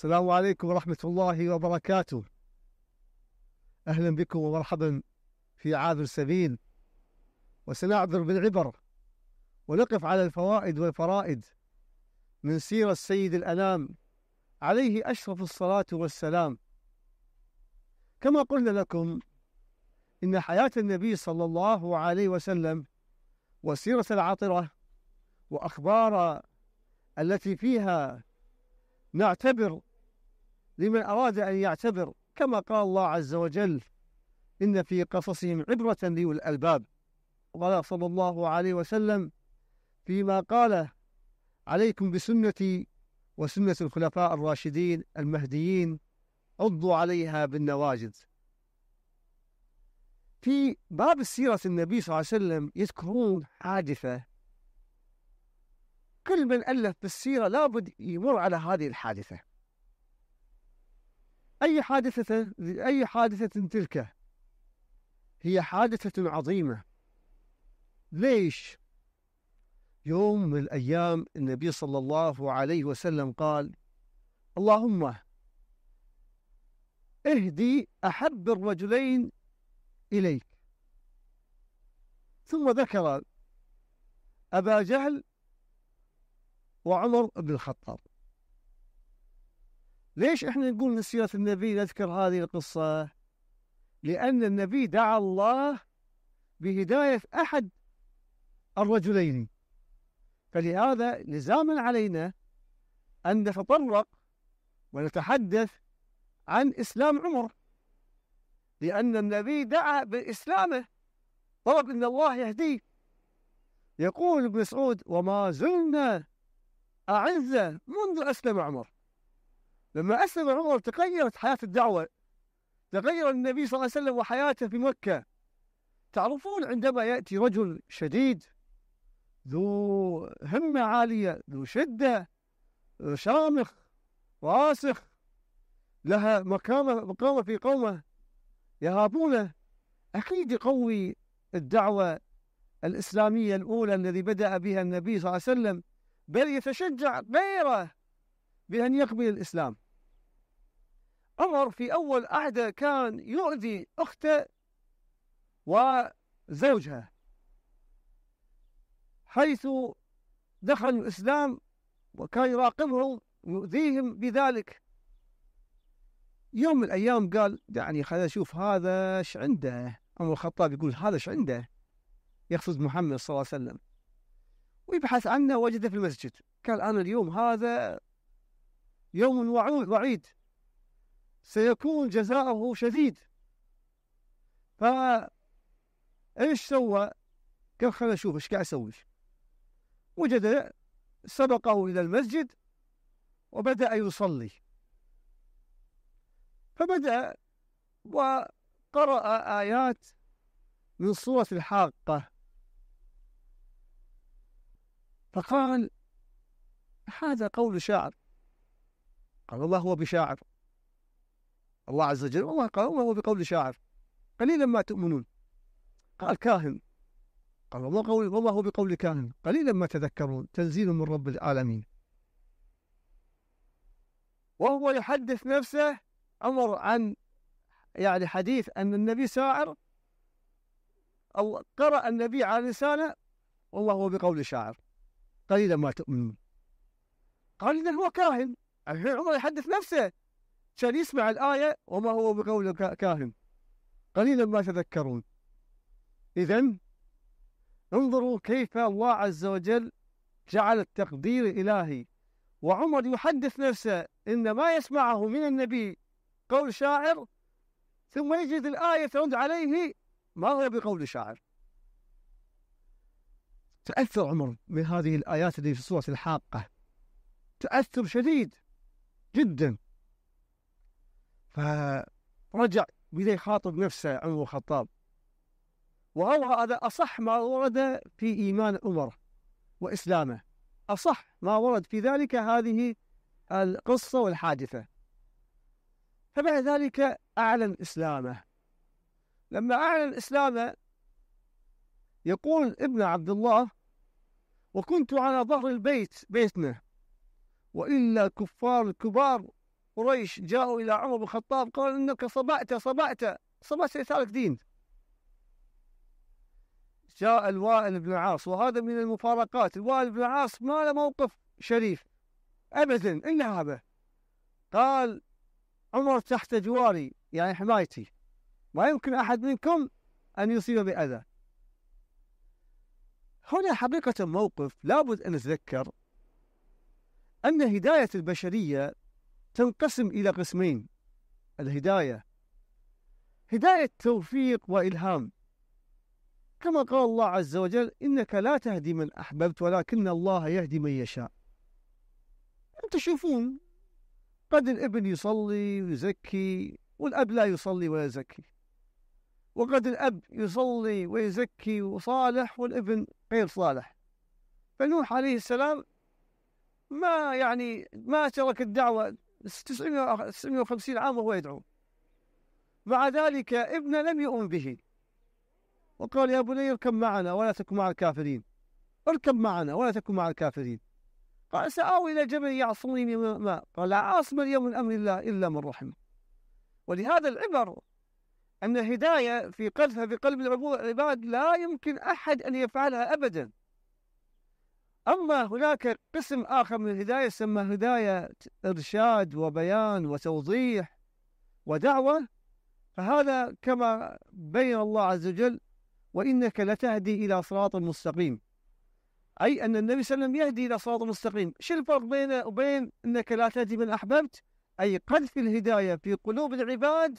السلام عليكم ورحمة الله وبركاته أهلا بكم ومرحبا في عابر سبيل وسنعبر بالعبر ونقف على الفوائد والفرائد من سيرة السيد الأنام عليه أشرف الصلاة والسلام كما قلنا لكم إن حياة النبي صلى الله عليه وسلم وسيرة العطرة وأخبار التي فيها نعتبر لمن أراد أن يعتبر كما قال الله عز وجل إن في قصصهم عبرة لأولي الألباب قال صلى الله عليه وسلم فيما قال عليكم بسنتي وسنة الخلفاء الراشدين المهديين عضوا عليها بالنواجذ في باب سيرة النبي صلى الله عليه وسلم يذكرون حادثة كل من ألف بالسيرة لابد يمر على هذه الحادثة أي حادثة أي حادثة تلك هي حادثة عظيمة ليش؟ يوم من الأيام النبي صلى الله عليه وسلم قال اللهم اهدي أحب الرجلين إليك ثم ذكر أبا جهل وعمر بن الخطاب ليش احنا نقول من سيرة النبي نذكر هذه القصة؟ لأن النبي دعا الله بهداية أحد الرجلين فلهذا لزاما علينا أن نتطرق ونتحدث عن إسلام عمر لأن النبي دعا بإسلامه طلب أن الله يهديه يقول ابن مسعود وما زلنا أعزة منذ أسلم عمر لما أسلم عمر تغيرت حياة الدعوة تغير النبي صلى الله عليه وسلم وحياته في مكة تعرفون عندما يأتي رجل شديد ذو همة عالية ذو شدة شامخ راسخ لها مقامة مقامة في قومه يهابونه أكيد يقوي الدعوة الإسلامية الأولى الذي بدأ بها النبي صلى الله عليه وسلم بل يتشجع غيره بأن يقبل الإسلام عمر في أول عهده كان يؤذي أخته وزوجها حيث دخل الإسلام وكان يراقبهم ويؤذيهم بذلك يوم من الأيام قال يعني خلينا نشوف هذا ايش عنده عمر الخطاب يقول هذا ايش عنده يقصد محمد صلى الله عليه وسلم ويبحث عنه وجده في المسجد قال أنا اليوم هذا يوم وعيد سيكون جزاؤه شديد فإيش سوى كيف خليني اشوف إيش قاعد يسوي وجد سبقه إلى المسجد وبدأ يصلي فبدأ وقرأ آيات من سورة الحاقة فقال هذا قول شاعر قال الله هو بشاعر الله عز وجل والله قال الله هو بقول شاعر قليلا ما تؤمنون قال كاهن قال والله قول والله هو بقول كاهن قليلا ما تذكرون تنزيل من رب العالمين وهو يحدث نفسه أمر عن يعني حديث أن النبي شاعر أو قرأ النبي على لسانه والله هو بقول شاعر قليلا ما تؤمنون قال إذا هو كاهن الحين عمر يحدث نفسه عشان يسمع الآية وما هو بقول كاهن قليلا ما تذكرون إذا انظروا كيف الله عز وجل جعل التقدير الإلهي وعمر يحدث نفسه إن ما يسمعه من النبي قول شاعر ثم يجد الآية ترد عليه ما هو بقول شاعر تأثر عمر بهذه الآيات اللي في سورة الحاقة تأثر شديد جدا فرجع بدأ يخاطب نفسه عمر الخطاب وهو هذا أصح ما ورد في إيمان عمر وإسلامه أصح ما ورد في ذلك هذه القصة والحادثة فبعد ذلك أعلن إسلامه لما أعلن إسلامه يقول ابن عبد الله وكنت على ظهر البيت بيتنا وإلا الكفار الكبار قريش جاءوا إلى عمر بن الخطاب قالوا إنك صبعت صبعت صبعت لثالث دين جاء الوائل بن العاص وهذا من المفارقات الوائل بن العاص ما له موقف شريف أبدا إلا هذا قال عمر تحت جواري يعني حمايتي ما يمكن أحد منكم أن يصيب بأذى هنا حقيقة موقف لابد أن نتذكر أن هداية البشرية تنقسم إلى قسمين الهداية هداية توفيق وإلهام كما قال الله عز وجل إنك لا تهدي من أحببت ولكن الله يهدي من يشاء تشوفون قد الابن يصلي ويزكي والأب لا يصلي ولا يزكي وقد الأب يصلي ويزكي وصالح والابن غير صالح فنوح عليه السلام ما يعني ما ترك الدعوة 950 عام وهو يدعو مع ذلك ابنه لم يؤمن به وقال يا بني اركب معنا ولا تكن مع الكافرين اركب معنا ولا تكن مع الكافرين قال سآوي إلى جبل يعصمني من الماء قال لا عاصم اليوم من أمر الله إلا من رحمه ولهذا العبر أن الهداية في قذفها في قلب العباد لا يمكن أحد أن يفعلها أبدا أما هناك قسم آخر من الهداية يسمى هداية إرشاد وبيان وتوضيح ودعوة فهذا كما بين الله عز وجل وإنك لتهدي إلى صراط مستقيم أي أن النبي صلى الله عليه وسلم يهدي إلى صراط مستقيم شو الفرق بينه وبين أنك لا تهدي من أحببت أي قذف الهداية في قلوب العباد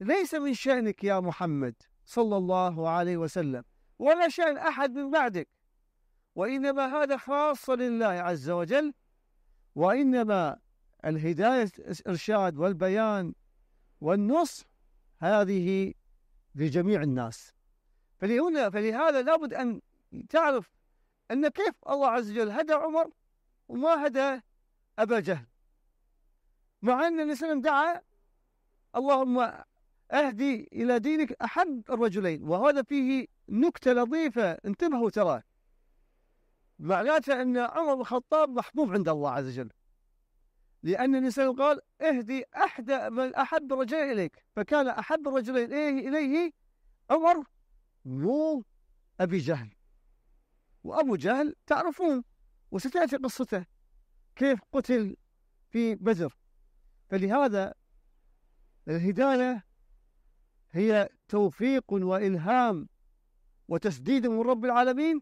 ليس من شأنك يا محمد صلى الله عليه وسلم ولا شأن أحد من بعدك وإنما هذا خاص لله عز وجل وإنما الهداية الإرشاد والبيان والنصح هذه لجميع الناس فلهنا فلهذا لابد أن تعرف أن كيف الله عز وجل هدى عمر وما هدى أبا جهل مع أن الإسلام دعا اللهم أهدي إلى دينك أحد الرجلين وهذا فيه نكتة لطيفة انتبهوا ترى معناته أن عمر بن الخطاب محبوب عند الله عز وجل لأن الإنسان قال اهدي أحد من أحب الرجلين إليك فكان أحب الرجلين إليه, إليه عمر مو أبي جهل وأبو جهل تعرفون وستأتي قصته كيف قتل في بدر فلهذا الهداية هي توفيق وإلهام وتسديد من رب العالمين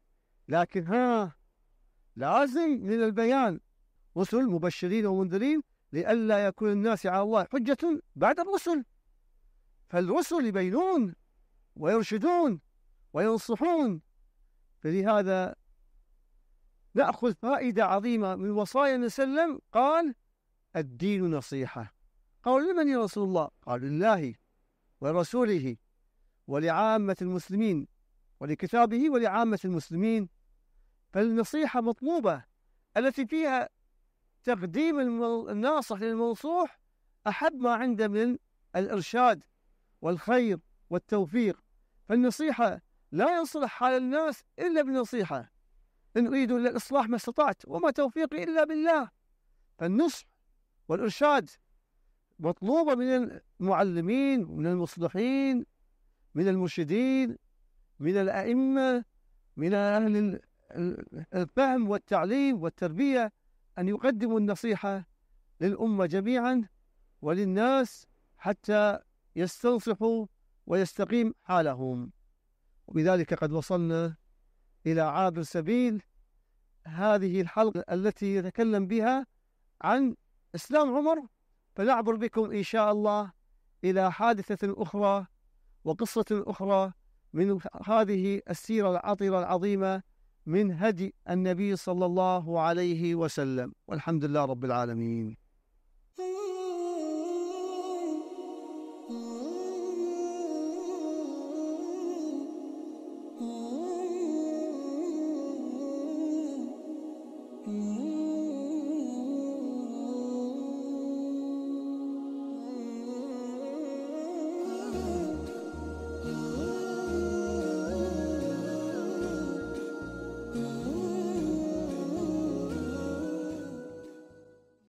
لكن ها لازم من البيان رسل مبشرين ومنذرين لئلا يكون الناس على الله حجة بعد الرسل فالرسل يبينون ويرشدون وينصحون فلهذا نأخذ فائدة عظيمة من وصايا النبي صلى الله عليه وسلم قال الدين نصيحة قالوا لمن يا رسول الله قال لله ولرسوله ولعامة المسلمين ولكتابه ولعامة المسلمين فالنصيحة مطلوبة التي فيها تقديم الناصح للمنصوح أحب ما عنده من الإرشاد والخير والتوفيق فالنصيحة لا يصلح حال الناس إلا بالنصيحة إن أريد إلا الإصلاح ما استطعت وما توفيقي إلا بالله فالنصح والإرشاد مطلوبة من المعلمين ومن المصلحين من المرشدين من الأئمة من أهل الفهم والتعليم والتربية أن يقدموا النصيحة للأمة جميعا وللناس حتى يستنصحوا ويستقيم حالهم وبذلك قد وصلنا إلى عابر سبيل هذه الحلقة التي نتكلم بها عن إسلام عمر فنعبر بكم إن شاء الله إلى حادثة أخرى وقصة أخرى من هذه السيرة العطرة العظيمة من هدي النبي صلى الله عليه وسلم والحمد لله رب العالمين